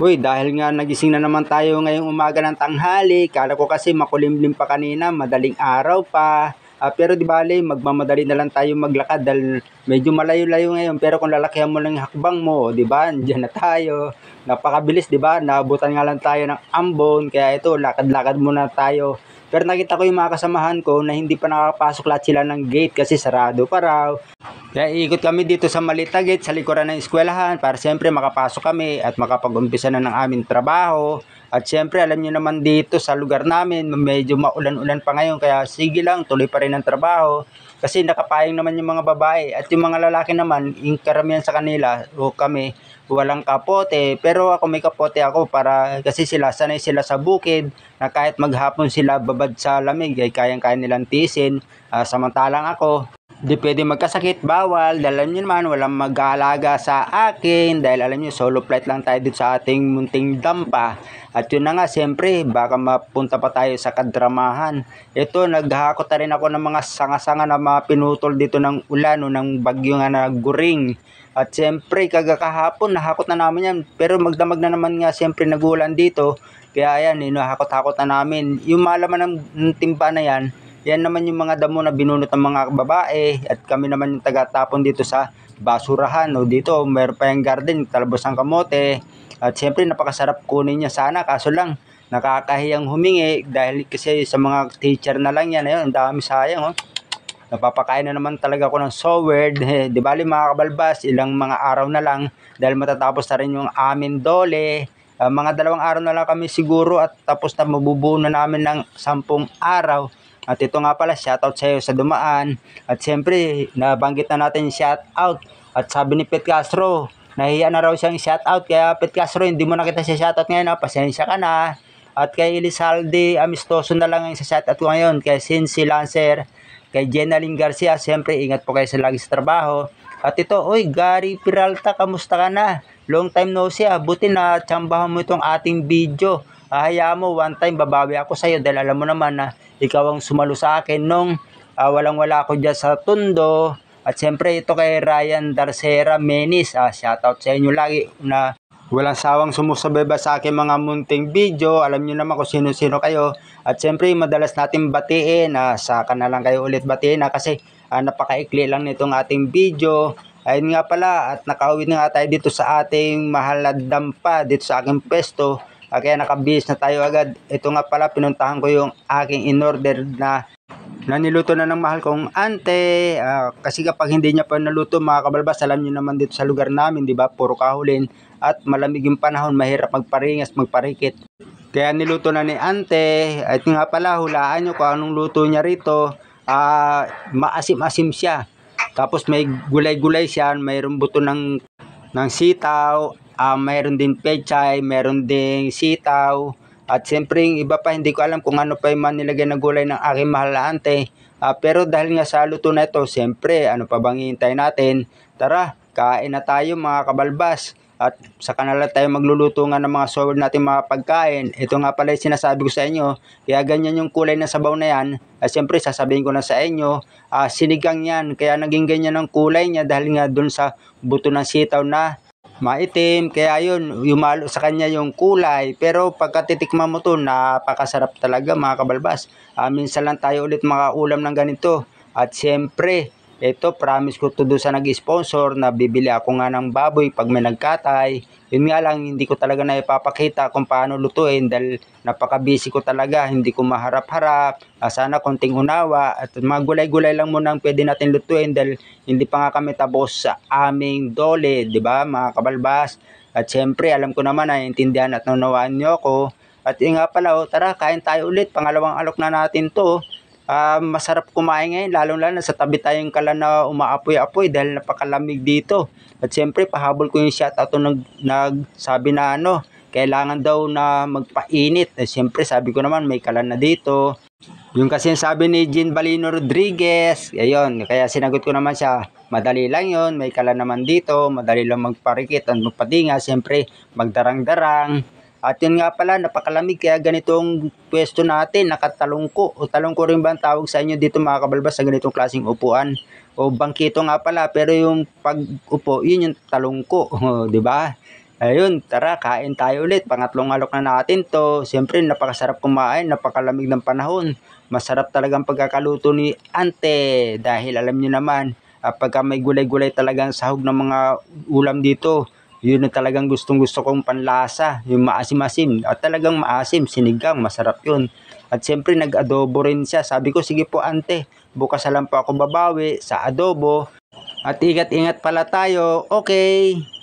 Uy, dahil nga nagising na naman tayo ngayong umaga ng tanghali, kala ko kasi makulimlim pa kanina, madaling araw pa. Uh, pero di bale, magmamadali na lang tayo maglakad dahil medyo malayo-layo ngayon. Pero kung lalakihan mo lang hakbang mo, di ba, Diyan na tayo. Napakabilis, di ba? Naabutan nga lang tayo ng ambon. Kaya ito, lakad-lakad muna tayo. Pero nakita ko yung mga kasamahan ko na hindi pa nakakapasok lahat sila ng gate kasi sarado pa raw. Kaya ikot kami dito sa Malitagit, sa likuran ng eskwelahan para siyempre makapasok kami at makapag-umpisa na ng aming trabaho. At siyempre alam niyo naman dito sa lugar namin, medyo maulan-ulan pa ngayon kaya sige lang, tuloy pa rin ang trabaho. Kasi nakapayang naman yung mga babae at yung mga lalaki naman, yung karamihan sa kanila o kami, walang kapote. Pero ako may kapote ako para kasi sila sanay sila sa bukid na kahit maghapon sila babad sa lamig ay kayang-kaya nilang tisin. Uh, ah, samantalang ako, Di pwede magkasakit, bawal. Dahil alam nyo naman, walang mag-aalaga sa akin. Dahil alam nyo, solo flight lang tayo dito sa ating munting dampa. At yun na nga, siyempre, baka mapunta pa tayo sa kadramahan. Ito, naghahakot na rin ako ng mga sanga-sanga na mga pinutol dito ng ulan o ng bagyo nga na guring. At siyempre, kagakahapon, nahakot na namin yan. Pero magdamag na naman nga, siyempre, nagulan dito. Kaya ayan, inahakot-hakot eh, na namin. Yung malaman ng timba na yan, yan naman yung mga damo na binunot ng mga babae at kami naman yung tagatapon dito sa basurahan. O dito, meron pa yung garden, talbos ng kamote. At siyempre napakasarap kunin niya sana kaso lang nakakahiyang humingi dahil kasi sa mga teacher na lang yan. Ayun, ang dami sayang. Oh. Napapakain na naman talaga ako ng sowerd. Eh, di bali mga kabalbas, ilang mga araw na lang dahil matatapos na rin yung amin dole. Uh, mga dalawang araw na lang kami siguro at tapos na mabubuo na namin ng sampung araw at ito nga pala, shoutout sa iyo sa dumaan. At siyempre, nabanggit na natin yung shoutout. At sabi ni Pet Castro, nahiya na raw siyang shoutout. Kaya Pet Castro, hindi mo nakita kita siya shoutout ngayon. Ha? Pasensya ka na. At kay Elizalde, amistoso na lang ang sa shoutout ko ngayon. Kay Cincy Lancer, kay Jenaline Garcia, siyempre ingat po kayo sa lagi sa trabaho. At ito, oy Gary Peralta, kamusta ka na? Long time no see, ah. buti na tsambahan mo itong ating video. Hahayaan mo, one time babawi ako sa iyo dahil alam mo naman na ikaw ang sumalo sa akin nung uh, walang-wala ako dyan sa Tondo. At siyempre ito kay Ryan Darcera Menis. Ah, shout out sa inyo lagi na Walang sawang sumusubayba sa akin mga munting video. Alam niyo naman kung sino-sino kayo. At siyempre, madalas natin batiin. Uh, ah, sa na lang kayo ulit batiin uh, kasi uh, napakaikli lang nitong ating video. Ayun nga pala at nakauwi na nga tayo dito sa ating mahal na dampa dito sa aking pesto. Ah, kaya nakabis na tayo agad. Ito nga pala, pinuntahan ko yung aking in-order na na niluto na ng mahal kong ante uh, kasi kapag hindi niya pa naluto mga kabalbas alam niyo naman dito sa lugar namin di ba puro kahulin at malamig yung panahon mahirap magparingas magparikit kaya niluto na ni ante at nga pala hulaan niyo kung anong luto niya rito uh, maasim-asim siya tapos may gulay-gulay siya mayroong buto ng ng sitaw uh, mayroon din pechay, mayroon ding sitaw, at siyempre yung iba pa hindi ko alam kung ano pa yung manilagay na gulay ng aking mahal na ante. Uh, pero dahil nga sa luto na ito, siyempre ano pa bang hihintay natin? Tara, kain na tayo mga kabalbas. At sa kanala tayo magluluto nga ng mga sobrang natin mga pagkain. Ito nga pala yung sinasabi ko sa inyo. Kaya ganyan yung kulay ng sabaw na yan. At siyempre sasabihin ko na sa inyo, uh, sinigang yan. Kaya naging ganyan ang kulay niya dahil nga dun sa buto ng sitaw na maitim. Kaya yun, yumalo sa kanya yung kulay. Pero pagkatitikman mo to, napakasarap talaga mga kabalbas. Uh, minsan lang tayo ulit makaulam ng ganito. At siyempre, ito, promise ko to doon sa nag-sponsor na bibili ako nga ng baboy pag may nagkatay. Yun nga lang, hindi ko talaga na ipapakita kung paano lutuin dahil napaka-busy ko talaga, hindi ko maharap-harap. Ah, sana konting unawa at mga gulay-gulay lang muna ang pwede natin lutuin dahil hindi pa nga kami tapos sa aming dole, di ba mga kabalbas? At syempre, alam ko naman na intindihan at nanawaan nyo ako. At yun nga pala, oh, tara, kain tayo ulit. Pangalawang alok na natin to. Oh. Uh, masarap kumain ngayon, lalong-lalo na sa tabi tayong kalan na umaapoy-apoy dahil napakalamig dito. At siyempre, pahabol ko yung shoutout nag, nagsabi na ano, kailangan daw na magpainit. At siyempre, sabi ko naman, may kalan na dito. Yung kasi yung sabi ni Jean Balino Rodriguez, ayun, kaya sinagot ko naman siya, madali lang yon may kalan naman dito, madali lang magparikit at magpatinga, siyempre, magdarang-darang. At yun nga pala, napakalamig kaya ganitong pwesto natin, nakatalungko. O talungko rin ba ang tawag sa inyo dito mga kabalbas sa ganitong klaseng upuan? O bangkito nga pala, pero yung pag-upo, yun yung talungko, di ba? Ayun, tara, kain tayo ulit. Pangatlong alok na natin to. Siyempre, napakasarap kumain, napakalamig ng panahon. Masarap talagang pagkakaluto ni Ante dahil alam niyo naman, ah, pagka may gulay-gulay talagang sahog ng mga ulam dito, yun na talagang gustong gusto kong panlasa, yung maasim-asim. At talagang maasim, sinigang, masarap yun. At siyempre nag-adobo rin siya. Sabi ko, sige po ante, bukas lang po ako babawi sa adobo. At ingat-ingat pala tayo. Okay.